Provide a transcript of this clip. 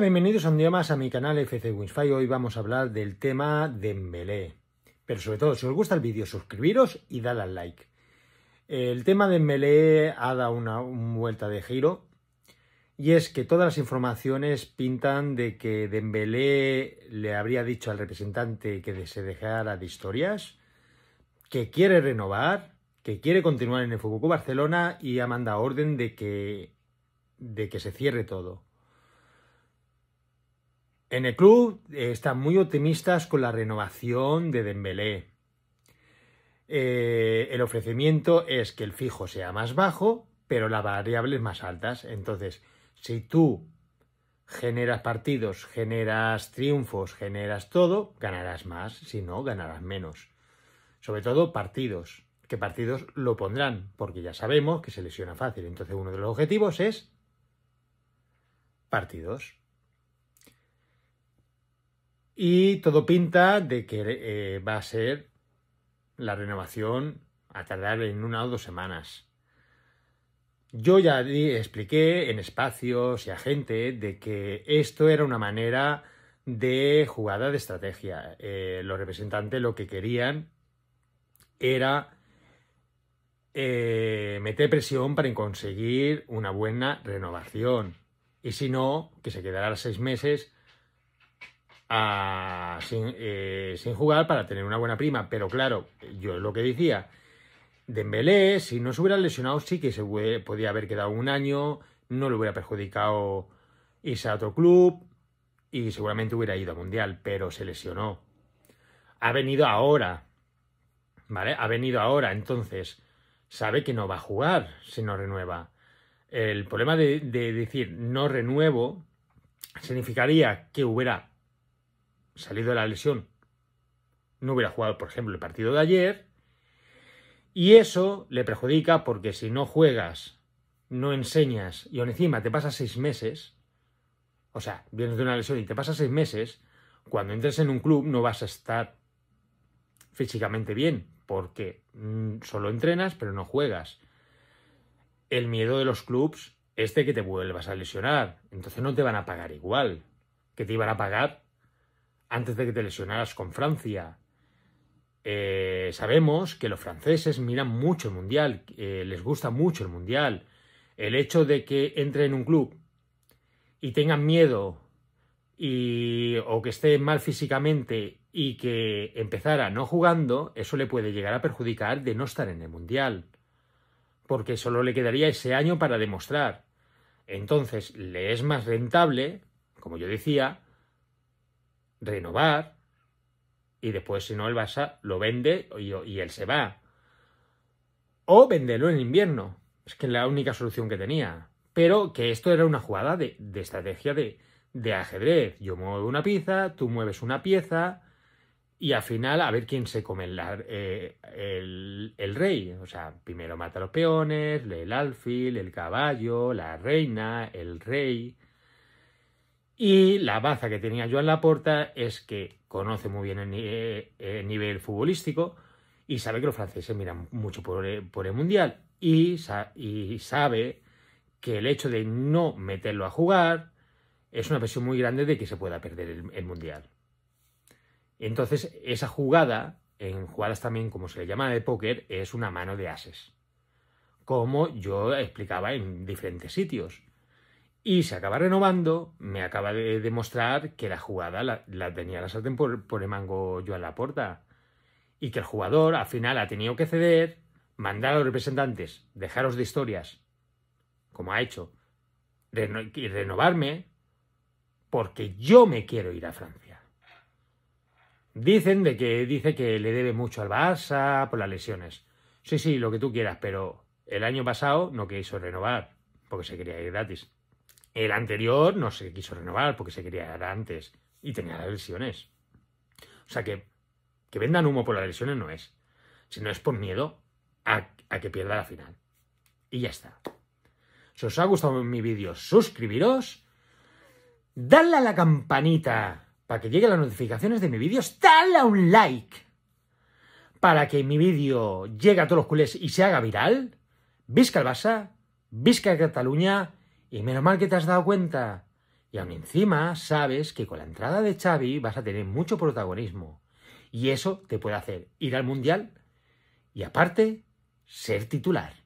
bienvenidos un día más a mi canal FC Winsfy. Hoy vamos a hablar del tema de Dembélé. Pero sobre todo, si os gusta el vídeo, suscribiros y dale al like. El tema de Dembélé ha dado una, vuelta de giro y es que todas las informaciones pintan de que Dembélé le habría dicho al representante que se dejara de historias, que quiere renovar, que quiere continuar en el FC Barcelona y ha mandado orden de que, de que se cierre todo. En el club eh, están muy optimistas con la renovación de Dembélé. Eh, el ofrecimiento es que el fijo sea más bajo, pero las variables más altas. Entonces, si tú generas partidos, generas triunfos, generas todo, ganarás más, si no, ganarás menos. Sobre todo partidos, ¿Qué partidos lo pondrán, porque ya sabemos que se lesiona fácil. Entonces, uno de los objetivos es partidos. Y todo pinta de que eh, va a ser la renovación a tardar en una o dos semanas. Yo ya expliqué en espacios y a gente de que esto era una manera de jugada de estrategia. Eh, los representantes lo que querían era eh, meter presión para conseguir una buena renovación. Y si no, que se quedara seis meses eh, sin, jugar para tener una buena prima. Pero claro, yo lo que decía, Dembélé, si no se hubiera lesionado, sí que se podía haber quedado un año, no le hubiera perjudicado irse a otro club y seguramente hubiera ido a Mundial, pero se lesionó. Ha venido ahora, ¿vale? Ha venido ahora, entonces sabe que no va a jugar si no renueva. El problema de decir no renuevo significaría que hubiera salido de la lesión, no hubiera jugado, por ejemplo, el partido de ayer. Y eso le perjudica porque si no juegas, no enseñas y encima te pasas seis meses, o sea, vienes de una lesión y te pasas seis meses, cuando entres en un club no vas a estar físicamente bien, porque mm, solo entrenas pero no juegas. El miedo de los clubs es de que te vuelvas a lesionar, entonces no te van a pagar igual que te iban a pagar antes de que te lesionaras con Francia. Eh, sabemos que los franceses miran mucho el Mundial, eh, les gusta mucho el Mundial. El hecho de que entre en un club y tengan miedo y, o que esté mal físicamente y que empezara no jugando, eso le puede llegar a perjudicar de no estar en el Mundial, porque solo le quedaría ese año para demostrar. Entonces le es más rentable, como yo decía, renovar y después si no el Barça lo vende y, él se va. O venderlo en invierno. Es que es la única solución que tenía. Pero que esto era una jugada de, estrategia de, ajedrez. Yo muevo una pieza, tú mueves una pieza y al final a ver quién se come el, eh, el, rey. O sea, primero mata a los peones, el alfil, el caballo, la reina, el rey. Y la baza que tenía yo en la Laporta es que conoce muy bien eh, el, nivel futbolístico y sabe que los franceses miran mucho por el, Mundial y, sabe que el hecho de no meterlo a jugar es una presión muy grande de que se pueda perder el, el Mundial. Entonces, esa jugada, en jugadas también como se le llama de póker, es una mano de ases, como yo explicaba en diferentes sitios y se acaba renovando, me acaba de demostrar que la jugada la, tenía la sartén por, el mango yo a la puerta. Y que el jugador al final ha tenido que ceder, mandar a los representantes, dejaros de historias, como ha hecho, y renovarme, porque yo me quiero ir a Francia. Dicen de que dice que le debe mucho al Barça por las lesiones. Sí, sí, lo que tú quieras, pero el año pasado no quiso renovar, porque se quería ir gratis. El anterior no se quiso renovar porque se quería dar antes y tenía las lesiones. O sea que que vendan humo por las lesiones no es, no es por miedo a, que pierda la final. Y ya está. Si os ha gustado mi vídeo, suscribiros, dadle a la campanita para que lleguen las notificaciones de mi vídeo, Dadle a un like para que mi vídeo llegue a todos los culés y se haga viral. Visca el Barça, visca Cataluña y menos mal que te has dado cuenta. Y aún encima sabes que con la entrada de Xavi vas a tener mucho protagonismo. Y eso te puede hacer ir al Mundial y aparte ser titular.